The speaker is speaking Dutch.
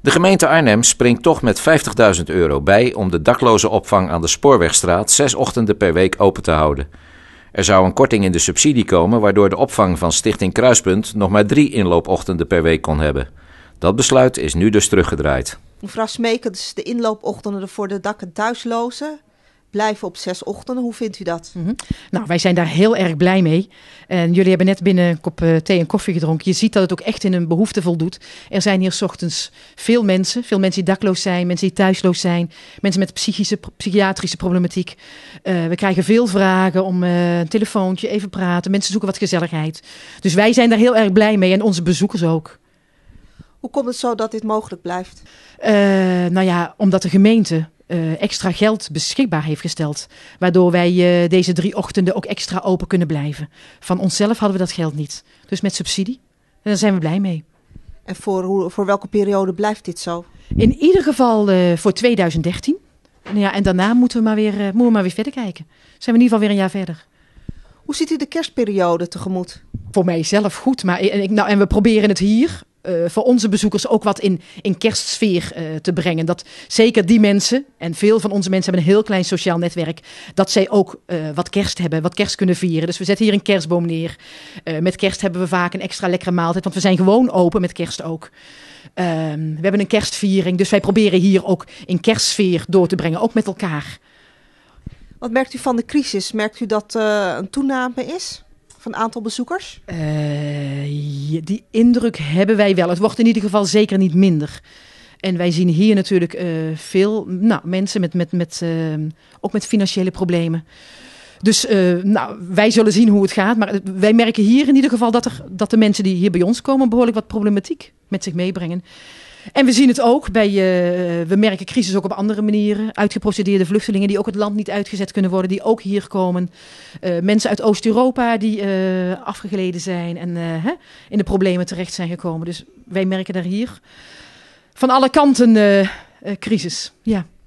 De gemeente Arnhem springt toch met 50.000 euro bij om de dakloze opvang aan de Spoorwegstraat zes ochtenden per week open te houden. Er zou een korting in de subsidie komen, waardoor de opvang van Stichting Kruispunt nog maar drie inloopochtenden per week kon hebben. Dat besluit is nu dus teruggedraaid. Mevrouw Smeekens, de inloopochtenden voor de dak- en thuislozen blijven op zes ochtenden. Hoe vindt u dat? Mhm. Nou, wij zijn daar heel erg blij mee. En jullie hebben net binnen een kop eh, thee en koffie gedronken. Je ziet dat het ook echt in hun behoefte voldoet. Er zijn hier s ochtends veel mensen. Veel mensen die dakloos zijn, mensen die thuisloos zijn. Mensen met psychische, psychiatrische problematiek. Eh, we krijgen veel vragen om eh, een telefoontje, even praten. Mensen zoeken wat gezelligheid. Dus wij zijn daar heel erg blij mee en onze bezoekers ook. Hoe komt het zo dat dit mogelijk blijft? nou ja, omdat de gemeente eh, extra geld beschikbaar heeft gesteld. Waardoor wij eh, deze drie ochtenden ook extra open kunnen blijven. Van onszelf hadden we dat geld niet. Dus met subsidie. En daar zijn we blij mee. En voor, voor welke periode blijft dit zo? In ieder geval eh, voor 2013. Ja, en daarna moeten we, maar weer, moeten maar weer verder kijken. Zijn we in ieder geval weer een jaar verder. Hoe ziet u de kerstperiode tegemoet? Voor mij zelf goed. Maar, en, ik, nou, en we proberen het hier eh, voor onze bezoekers ook wat in, in kerstsfeer eh, te brengen. Dat zeker die mensen, en veel van onze mensen hebben een heel klein sociaal netwerk, dat zij ook eh, wat kerst hebben, wat kerst kunnen vieren. Dus we zetten hier een kerstboom neer. met kerst hebben we vaak een extra lekkere maaltijd, want we zijn gewoon open met kerst ook. Ehm, we hebben een kerstviering, dus wij proberen hier ook in kerstsfeer door te brengen, ook met elkaar. Wat merkt u van de crisis? Merkt u dat een toename is? een aantal bezoekers? Eh, die indruk hebben wij wel. Het wordt in ieder geval zeker niet minder. En wij zien hier natuurlijk eh, veel nou, mensen met, met, met, eh, ook met financiële problemen. Dus nou, wij zullen zien hoe het gaat. Maar wij merken hier in ieder geval dat, er, dat de mensen die hier bij ons komen behoorlijk wat problematiek met zich meebrengen. En we zien het ook bij, uh, we merken crisis ook op andere manieren. Uitgeprocedeerde vluchtelingen die ook het land niet uitgezet kunnen worden, die ook hier komen. Eh, mensen uit Oost-Europa die uh, afgegleden zijn en hè, in de problemen terecht zijn gekomen. Dus wij merken daar hier van alle kanten crisis. Ja.